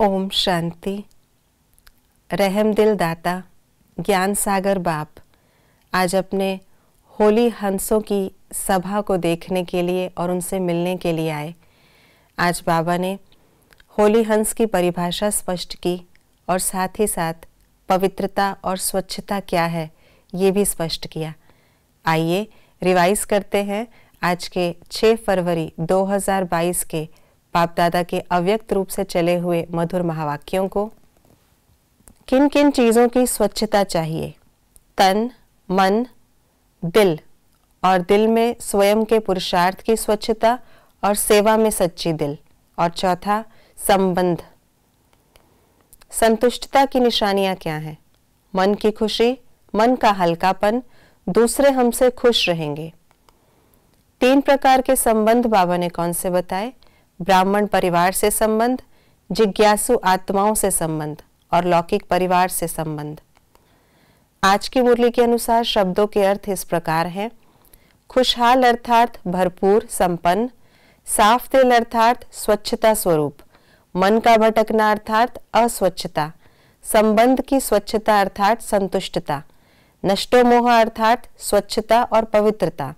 ओम शांति रहम दिल दाता ज्ञान सागर बाप आज अपने होली हंसों की सभा को देखने के लिए और उनसे मिलने के लिए आए आज बाबा ने होली हंस की परिभाषा स्पष्ट की और साथ ही साथ पवित्रता और स्वच्छता क्या है ये भी स्पष्ट किया आइए रिवाइज करते हैं आज के 6 फरवरी 2022 के बाप दादा के अव्यक्त रूप से चले हुए मधुर महावाक्यों को किन किन चीज़ों की स्वच्छता चाहिए तन मन दिल और दिल में स्वयं के पुरुषार्थ की स्वच्छता और सेवा में सच्ची दिल और चौथा संबंध संतुष्टता की निशानियां क्या हैं मन की खुशी मन का हल्कापन दूसरे हमसे खुश रहेंगे तीन प्रकार के संबंध बाबा ने कौन से बताए ब्राह्मण परिवार से संबंध जिज्ञासु आत्माओं से संबंध और लौकिक परिवार से संबंध आज की मुरली के अनुसार शब्दों के अर्थ इस प्रकार हैं खुशहाल अर्थात भरपूर संपन्न साफ तेल अर्थात स्वच्छता स्वरूप मन का भटकना अर्थात अस्वच्छता संबंध की स्वच्छता अर्थात संतुष्टता नष्टोमोह अर्थात स्वच्छता और पवित्रता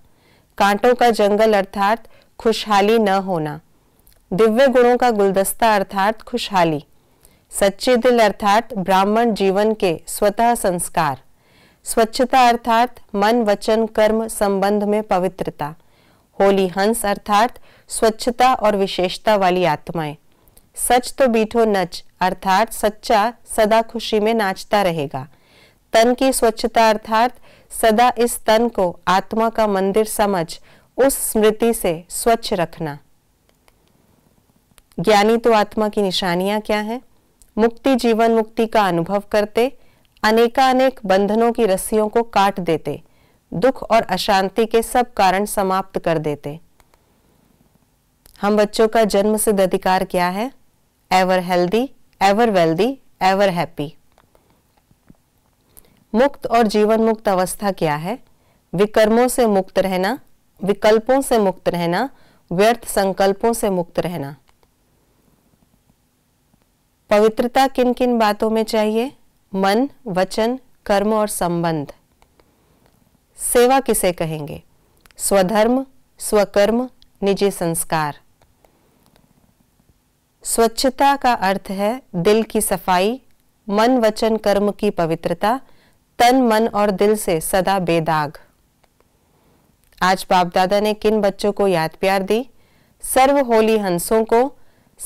कांटों का जंगल अर्थात खुशहाली न होना दिव्य गुणों का गुलदस्ता अर्थात खुशहाली सच्चे दिल अर्थात ब्राह्मण जीवन के स्वतः संस्कार स्वच्छता अर्थात मन वचन कर्म संबंध में पवित्रता होली हंस अर्थात स्वच्छता और विशेषता वाली आत्माएं सच तो बीठो नच अर्थात सच्चा सदा खुशी में नाचता रहेगा तन की स्वच्छता अर्थात सदा इस तन को आत्मा का मंदिर समझ उस स्मृति से स्वच्छ रखना ज्ञानी तो आत्मा की निशानियां क्या हैं मुक्ति जीवन मुक्ति का अनुभव करते अनेकानेक बंधनों की रस्सियों को काट देते दुख और अशांति के सब कारण समाप्त कर देते हम बच्चों का जन्म सिद्ध अधिकार क्या है ever healthy ever wealthy ever happy मुक्त और जीवन मुक्त अवस्था क्या है विकर्मों से मुक्त रहना विकल्पों से मुक्त रहना व्यर्थ संकल्पों से मुक्त रहना पवित्रता किन किन बातों में चाहिए मन वचन कर्म और संबंध सेवा किसे कहेंगे स्वधर्म स्वकर्म निजी संस्कार स्वच्छता का अर्थ है दिल की सफाई मन वचन कर्म की पवित्रता तन मन और दिल से सदा बेदाग आज बाप दादा ने किन बच्चों को याद प्यार दी सर्व होली हंसों को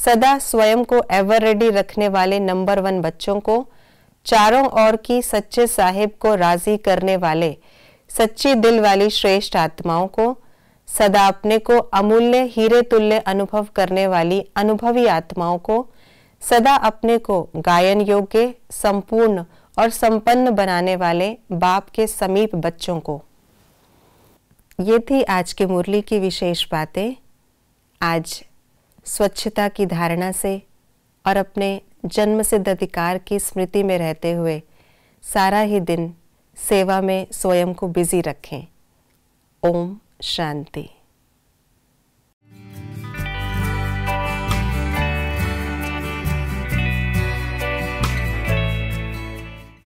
सदा स्वयं को एवर रेडी रखने वाले नंबर वन बच्चों को चारों ओर की सच्चे साहिब को राजी करने वाले सच्ची दिल वाली श्रेष्ठ आत्माओं को सदा अपने को अमूल्य हीरे तुल्य अनुभव करने वाली अनुभवी आत्माओं को सदा अपने को गायन योग्य संपूर्ण और संपन्न बनाने वाले बाप के समीप बच्चों को ये थी आज की मुरली की विशेष बातें आज स्वच्छता की धारणा से और अपने जन्म सिद्ध अधिकार की स्मृति में रहते हुए सारा ही दिन सेवा में स्वयं को बिजी रखें ओम शांति